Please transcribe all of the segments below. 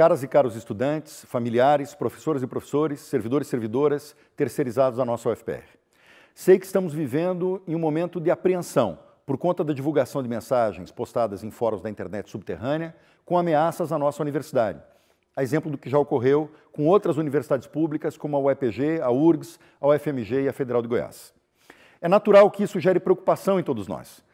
Caras e caros estudantes, familiares, professoras e professores, servidores e servidoras, terceirizados da nossa UFPR. Sei que estamos vivendo em um momento de apreensão por conta da divulgação de mensagens postadas em fóruns da internet subterrânea com ameaças à nossa universidade. A exemplo do que já ocorreu com outras universidades públicas, como a UEPG, a URGS, a UFMG e a Federal de Goiás. É natural que isso gere preocupação em todos nós.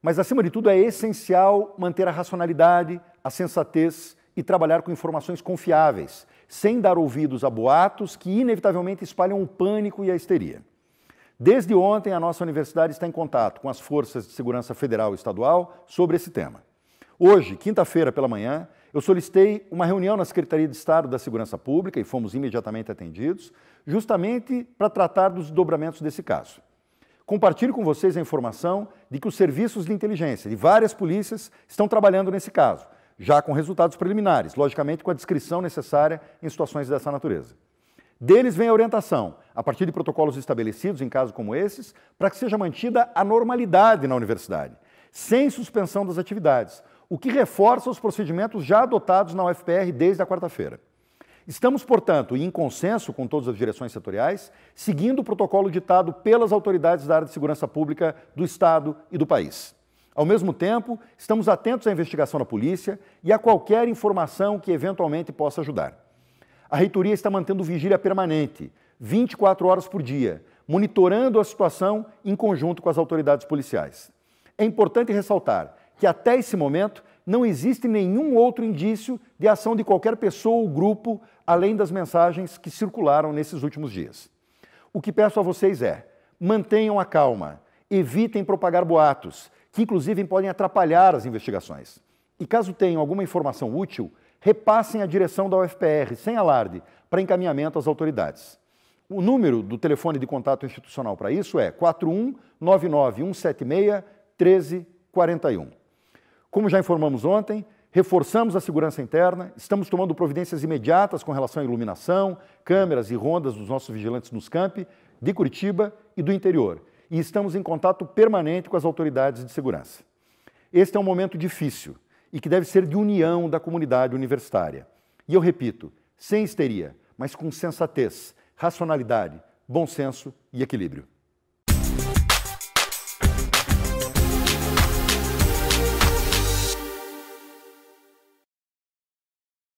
Mas, acima de tudo, é essencial manter a racionalidade, a sensatez e trabalhar com informações confiáveis, sem dar ouvidos a boatos que inevitavelmente espalham o pânico e a histeria. Desde ontem, a nossa universidade está em contato com as forças de segurança federal e estadual sobre esse tema. Hoje, quinta-feira pela manhã, eu solicitei uma reunião na Secretaria de Estado da Segurança Pública e fomos imediatamente atendidos, justamente para tratar dos dobramentos desse caso. Compartilho com vocês a informação de que os serviços de inteligência de várias polícias estão trabalhando nesse caso já com resultados preliminares, logicamente com a descrição necessária em situações dessa natureza. Deles vem a orientação, a partir de protocolos estabelecidos em casos como esses, para que seja mantida a normalidade na universidade, sem suspensão das atividades, o que reforça os procedimentos já adotados na UFPR desde a quarta-feira. Estamos, portanto, em consenso com todas as direções setoriais, seguindo o protocolo ditado pelas autoridades da área de segurança pública do Estado e do país. Ao mesmo tempo, estamos atentos à investigação da polícia e a qualquer informação que eventualmente possa ajudar. A reitoria está mantendo vigília permanente, 24 horas por dia, monitorando a situação em conjunto com as autoridades policiais. É importante ressaltar que até esse momento não existe nenhum outro indício de ação de qualquer pessoa ou grupo além das mensagens que circularam nesses últimos dias. O que peço a vocês é: mantenham a calma, evitem propagar boatos, que inclusive podem atrapalhar as investigações. E caso tenham alguma informação útil, repassem à direção da UFPR, sem alarde, para encaminhamento às autoridades. O número do telefone de contato institucional para isso é 41991761341. Como já informamos ontem, reforçamos a segurança interna, estamos tomando providências imediatas com relação à iluminação, câmeras e rondas dos nossos vigilantes nos campi de Curitiba e do interior e estamos em contato permanente com as autoridades de segurança. Este é um momento difícil e que deve ser de união da comunidade universitária. E eu repito, sem histeria, mas com sensatez, racionalidade, bom senso e equilíbrio.